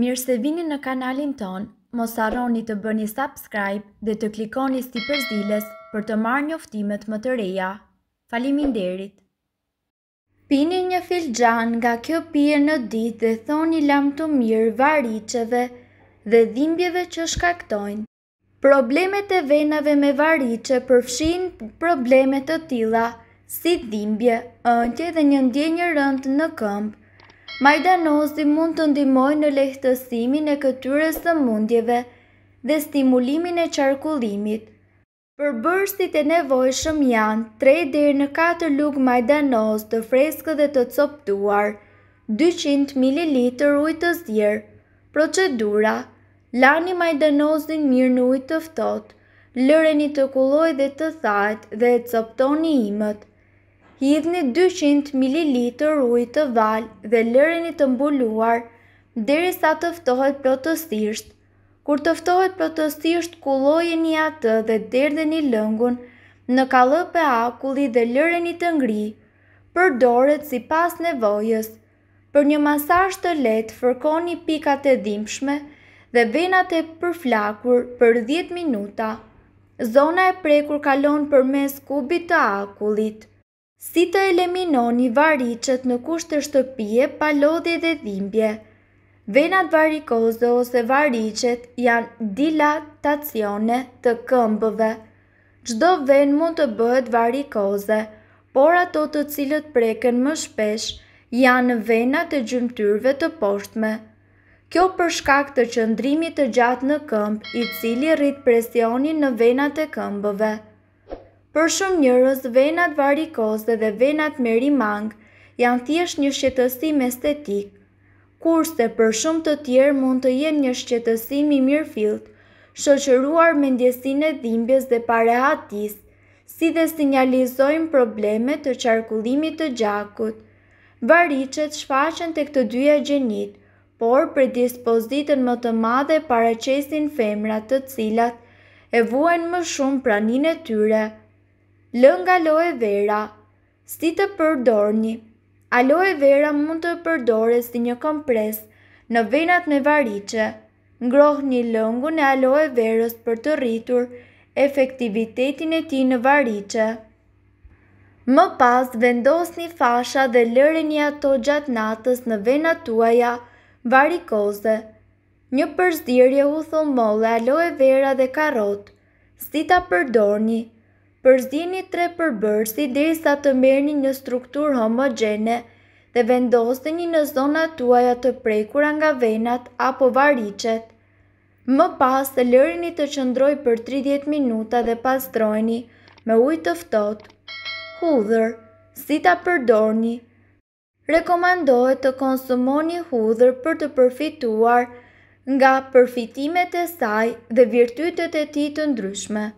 Mirë se vini në kanalin ton, mos arroni të bëni subscribe dhe të klikoni sti përzilës për të marrë një oftimet më të reja. Falimin derit! Pini një fil gjan nga kjo pje në dit dhe thoni lam të mirë variceve dhe dhimbjeve që shkaktojnë. Problemet e venave me varice përfshin problemet të tila, si dhimbje, ëndje dhe një ndjenjë rënd në këmbë. Majdanozi mund të ndimoj në lehtësimin e këtyre së mundjeve dhe stimulimin e qarkullimit. Për bërstit e nevojshëm janë 3 dirë në 4 lukë majdanoz të freskë dhe të coptuar, 200 ml ujtë të zjerë, procedura, lani majdanozin mirë në ujtë të ftot, lëreni të kulloj dhe të thajt dhe e coptoni imët hidhni 200 ml ujë të valë dhe lëreni të mbuluar deri sa të ftohet plotësisht. Kur të ftohet plotësisht, kullojeni atë dhe derdheni lëngun në kalëp e akulli dhe lëreni të ngri, përdoret si pas nevojës. Për një masaj të letë, fërkoni pikat e dimshme dhe venat e përflakur për 10 minuta. Zona e prekur kalon për mes kubit të akullit si të eliminoni varicet në kusht të shtëpije, palodje dhe dhimbje. Venat varikoze ose varicet janë dilatacione të këmbëve. Gjdo ven mund të bëhet varikoze, por ato të cilët preken më shpesh janë venat të gjymtyrve të poshtme. Kjo përshkak të qëndrimit të gjatë në këmbë i cili rritë presionin në venat e këmbëve. Për shumë njërës, venat varikose dhe venat rimang janë thjesht një shqetësim estetik, kurse për shumë të tjerë mund të jenë një shqetësim i mirë filtë, shoqëruar me ndjesinë e dhimbjes dhe parehatis, si dhe sinjalizojnë probleme të qarkullimit të gjakut. Varicet shfaqen të këtë dyja gjenit, por për dispozitën më të madhe paraqesin femrat të cilat e vuajnë më shumë pranin e tyre, lënga aloe vera, si të përdorni. Aloe vera mund të përdore si një kompres në venat me varice. Ngroh një lëngu në aloe verës për të rritur efektivitetin e ti në varice. Më pas, vendos një fasha dhe lëre një ato gjatë natës në venat tuaja varikoze. Një përzdirje u thomole aloe vera dhe karot, si ta përdorni, përzini tre përbërsi i sa të mirëni një struktur homogene dhe vendosteni në zonat tuaja të prekura nga venat apo varicet. Më pas të lërini të qëndroj për 30 minuta dhe pastrojni me ujtë tëftot, hudhër, si ta përdorni. Rekomandohet të konsumoni hudhër për të përfituar nga përfitimet e saj dhe virtytet e ti të ndryshme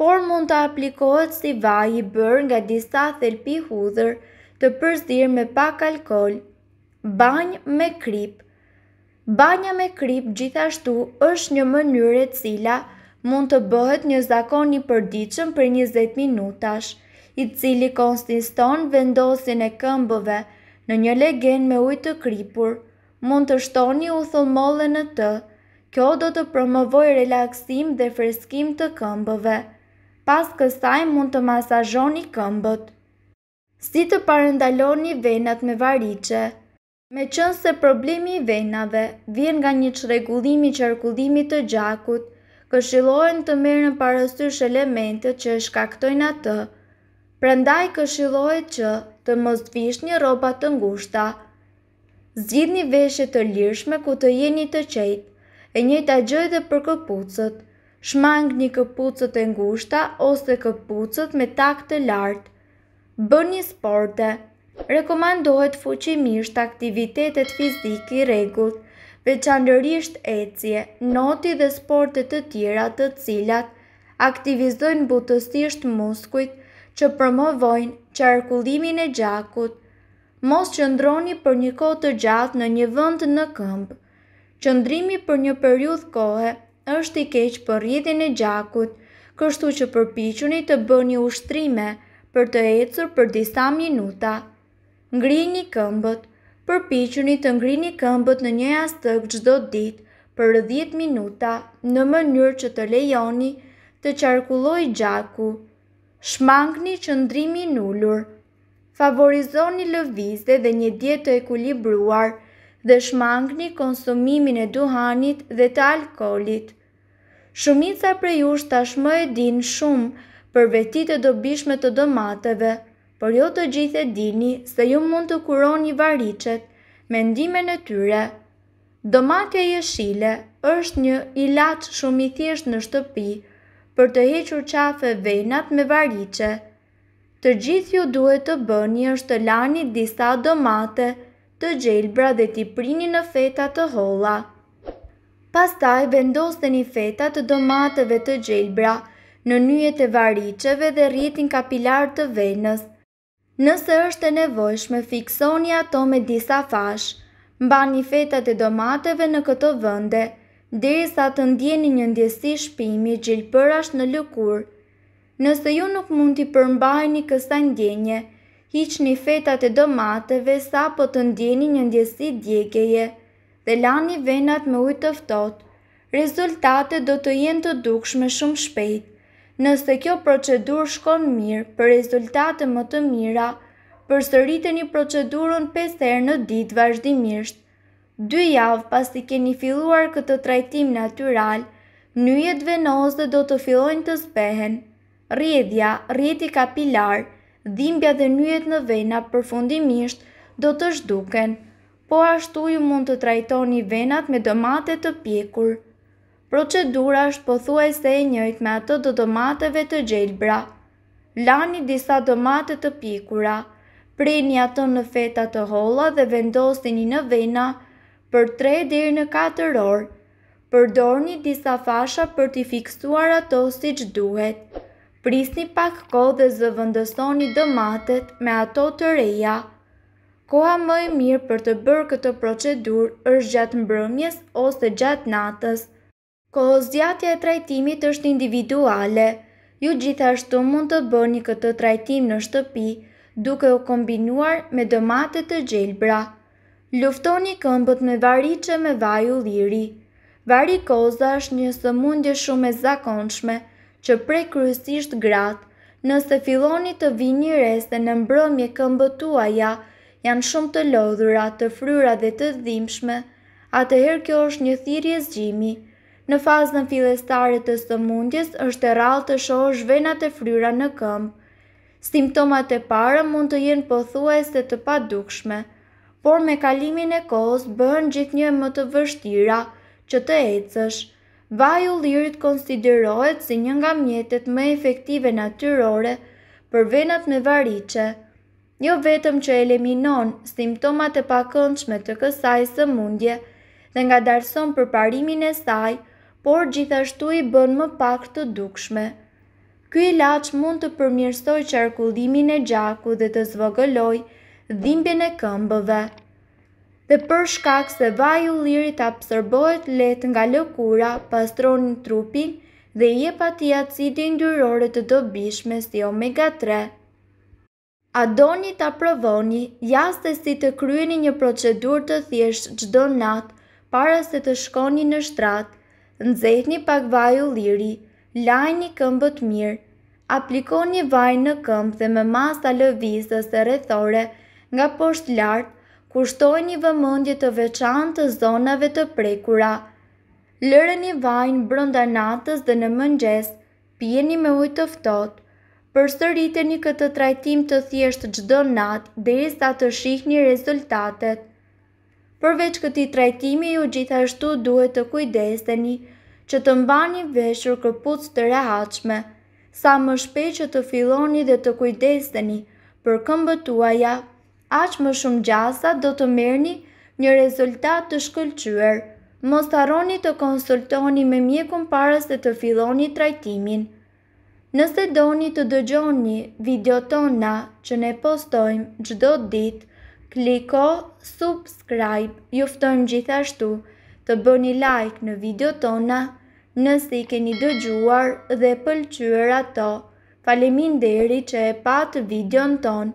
por mund të aplikohet si vaj i bërë nga disa thelpi hudhër të përzirë me pak alkohol, Banj me kryp. Banja me kryp gjithashtu është një mënyrë e cila mund të bëhet një zakon i përdiqëm për 20 minutash, i cili konsiston vendosin e këmbëve në një legen me ujtë të krypur, mund të shtoni u thëmollën në të, kjo do të promovoj relaksim dhe freskim të këmbëve pas kësaj mund të masajoni këmbët. Si të parendaloni venat me varice? Me qënë se problemi i venave vjen nga një qregullimi qërkullimit të gjakut, këshilohen të merë në parësysh elementet që shkaktojnë atë, prendaj këshilohet që të mos vish një robat të ngushta. Zgjidhni veshje të lirshme ku të jeni të qejtë, e njëjta gjë edhe për këpucët. Shmang një këpucët e ngushta ose këpucët me tak të lartë. Bën një sporte. Rekomandohet fuqimisht aktivitetet fizike i regullt, veçanërrisht ecje, noti dhe sporte të tjera të cilat aktivizojnë butësisht muskujt që promovojnë qarkullimin e gjakut. Mos qëndroni për një kohë të gjatë në një vend në këmbë. Qëndrimi për një periudhë kohe është i keqë për rjetin e gjakut, kështu që përpichunit të bë një ushtrime për të ecur për disa minuta. Ngrini këmbët, përpichunit të ngrini këmbët në një astëgë gjdo dit për 10 minuta në mënyrë që të lejoni të qarkulloj gjaku. Shmang një qëndrimi nullur, favorizoni lëvizde dhe një djetë të ekulibruar të dhe shmangni konsumimin e duhanit dhe të alkoolit. Shumica prej ush tashmë e din shumë për vetit e dobishme të domateve, për jo të gjithë e dini se ju mund të kuroni varicet me ndime në tyre. e jeshile është një ilat shumë i në shtëpi për të hequr qafe venat me varicet. Të gjithë ju duhet të bëni është të lani disa domate të të gjelbra dhe t'i prini në feta të holla. Pastaj të një feta të domateve të gjelbra në njët e variceve dhe rritin kapilar të venës. Nëse është e nevojshme, fiksoni ato me disa fash, mba një feta të domateve në këto vënde, i sa të ndjeni një ndjesi shpimi gjelpërash në lëkur. Nëse ju nuk mund t'i përmbajni kësa ndjenje, hiqni fetat e domateve sa po të ndjeni një ndjesi djegjeje dhe lani venat me ujtë tëftot. Rezultate do të jenë të dukshme shumë shpejt. Nëse kjo procedur shkon mirë për rezultate më të mira, për rritë një procedurën 5 herë në ditë vazhdimisht. 2 javë pas keni filluar këtë trajtim natural, njëjet venose do të fillojnë të zbehen. Rjedhja, rjeti kapilarë, dhimbja dhe njët në vena përfundimisht do të shduken, po ashtu ju mund të trajtoni venat me domate të pjekur. Procedura është pothuaj se e njëjt me ato do domateve të gjelbra. Lani disa domate të pjekura, preni ato në feta të holla dhe i në vena për 3 dhe në 4 orë. Përdorni disa fasha për t'i fiksuar ato si që duhet prisni pak ko dhe zëvëndësoni dëmatet me ato të reja. Koha më e mirë për të bërë këtë procedur është gjatë mbrëmjes ose gjatë natës. Kohëzgjatja e trajtimit është individuale. Ju gjithashtu mund të bëni këtë trajtim në shtëpi duke u kombinuar me dëmatet të gjelbra. Luftoni këmbët me që me vaju liri. Varikoza është një sëmundje shumë e zakonshme, që prej kryesisht gratë, nëse filloni të vini rreth dhe në mbrëmje këmbët tuaja janë shumë të lodhura, të fryra dhe të dhimbshme, atëherë kjo është një thirrje zgjimi. Në fazën fillestare të sëmundjes është e rrallë të shohësh venat e fryra në këmbë. Simptomat e para mund të jenë pothuajse të padukshme, por me kalimin e kohës bëhen gjithnjë më të vështira që të ecësh. Vaju lirit konsiderohet si një nga mjetet më efektive natyrore për venat me variqe, jo vetëm që eliminon simptomat e pakëndshme të kësaj së mundje dhe nga darson për parimin e saj, por gjithashtu i bën më pak të dukshme. Ky ilaç mund të përmirësoj qarkullimin e gjaku dhe të zvogëloj dhimbjen e këmbëve dhe për shkak se vaji ulliri të absorbohet lehtë nga lëkura, pastronin trupin dhe i jep atij acidin dyrore të dobishme si omega 3. A doni ta provoni jashtë si të kryeni një procedurë të thjeshtë çdo natë para se të shkoni në shtrat, nxehni pak vaj ulliri, lajni këmbët mirë, aplikoni vaj në këmbë dhe me masa alëvisës e rrethore nga poshtë lartë kushtoj një vëmëndje të veçan të zonave të prekura. Lërë një vajnë brënda natës dhe në mëngjes, pjeni me ujtë të ftot, për sërite një këtë trajtim të thjeshtë gjdo natë dhe i sa të shih një rezultatet. Përveç këti trajtimi ju gjithashtu duhet të kujdeseni që të mba një veshur këpuc të rehaqme, sa më shpe që të filoni dhe të kujdeseni për këmbëtuaja Aqë më shumë gjasa do të mërni një rezultat të shkëllqyër. Mos të arroni të konsultoni me mjekun parës dhe të filoni trajtimin. Nëse doni të dëgjoni video tona që ne postojmë gjdo dit, kliko subscribe, juftojmë gjithashtu të bëni like në video tona nëse i keni dëgjuar dhe pëlqyër ato. Falemin deri që e patë video në tonë.